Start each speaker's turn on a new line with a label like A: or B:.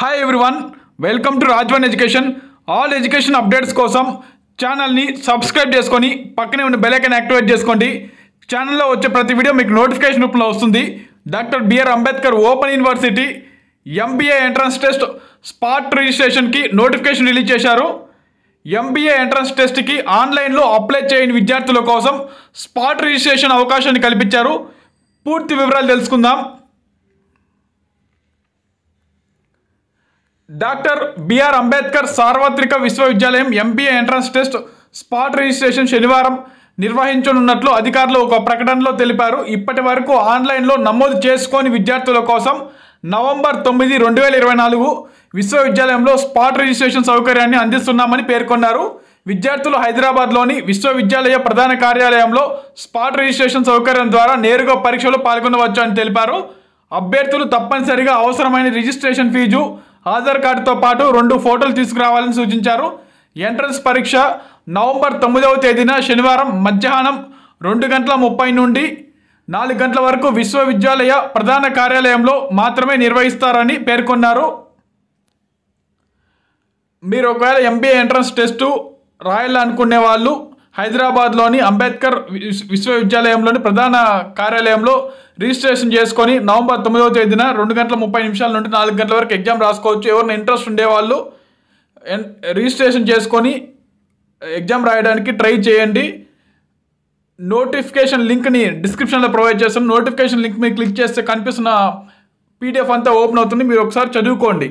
A: hi everyone welcome to రాజ్వన్ education all education updates కోసం ఛానల్ని సబ్స్క్రైబ్ చేసుకొని పక్కనే ఉన్న బెలైకన్ యాక్టివేట్ చేసుకోండి ఛానల్లో వచ్చే ప్రతి వీడియో మీకు నోటిఫికేషన్ రూపంలో వస్తుంది doctor B R Ambedkar open university MBA entrance test spot రిజిస్ట్రేషన్కి నోటిఫికేషన్ రిలీజ్ చేశారు ఎంబీఏ ఎంట్రన్స్ టెస్ట్కి ఆన్లైన్లో అప్లై చేయని విద్యార్థుల కోసం స్పాట్ రిజిస్ట్రేషన్ అవకాశాన్ని కల్పించారు పూర్తి వివరాలు తెలుసుకుందాం డాక్టర్ బిఆర్ అంబేద్కర్ సార్వత్రిక విశ్వవిద్యాలయం MBA entrance test spot registration శనివారం నిర్వహించనున్నట్లు అధికారులు ఒక ప్రకటనలో తెలిపారు ఇప్పటి వరకు ఆన్లైన్లో నమోదు చేసుకోని విద్యార్థుల కోసం నవంబర్ తొమ్మిది రెండు వేల ఇరవై నాలుగు విశ్వవిద్యాలయంలో స్పాట్ రిజిస్ట్రేషన్ సౌకర్యాన్ని అందిస్తున్నామని పేర్కొన్నారు విద్యార్థులు హైదరాబాద్లోని విశ్వవిద్యాలయ ప్రధాన కార్యాలయంలో స్పాట్ రిజిస్ట్రేషన్ సౌకర్యం ద్వారా నేరుగా పరీక్షలో పాల్గొనవచ్చు అని తెలిపారు అభ్యర్థులు తప్పనిసరిగా అవసరమైన రిజిస్ట్రేషన్ ఫీజు ఆధార్ కార్డుతో పాటు రెండు ఫోటోలు తీసుకురావాలని సూచించారు ఎంట్రన్స్ పరీక్ష నవంబర్ తొమ్మిదవ తేదీన శనివారం మధ్యాహ్నం రెండు గంటల ముప్పై నుండి నాలుగు గంటల వరకు విశ్వవిద్యాలయ ప్రధాన కార్యాలయంలో మాత్రమే నిర్వహిస్తారని పేర్కొన్నారు మీరు ఒకవేళ ఎంబీఏ ఎంట్రన్స్ టెస్టు రాయాలనుకునే వాళ్ళు హైదరాబాద్లోని అంబేద్కర్ విశ్వవిద్యాలయంలోని ప్రధాన కార్యాలయంలో రిజిస్ట్రేషన్ చేసుకొని నవంబర్ తొమ్మిదవ తేదీన రెండు గంటల ముప్పై నిమిషాల నుండి నాలుగు గంటల వరకు ఎగ్జామ్ రాసుకోవచ్చు ఎవరిని ఇంట్రెస్ట్ ఉండేవాళ్ళు రిజిస్ట్రేషన్ చేసుకొని ఎగ్జామ్ రాయడానికి ట్రై చేయండి నోటిఫికేషన్ లింక్ని డిస్క్రిప్షన్లో ప్రొవైడ్ చేస్తాను నోటిఫికేషన్ లింక్ మీరు క్లిక్ చేస్తే కనిపిస్తున్న పీడిఎఫ్ అంతా ఓపెన్ అవుతుంది మీరు ఒకసారి చదువుకోండి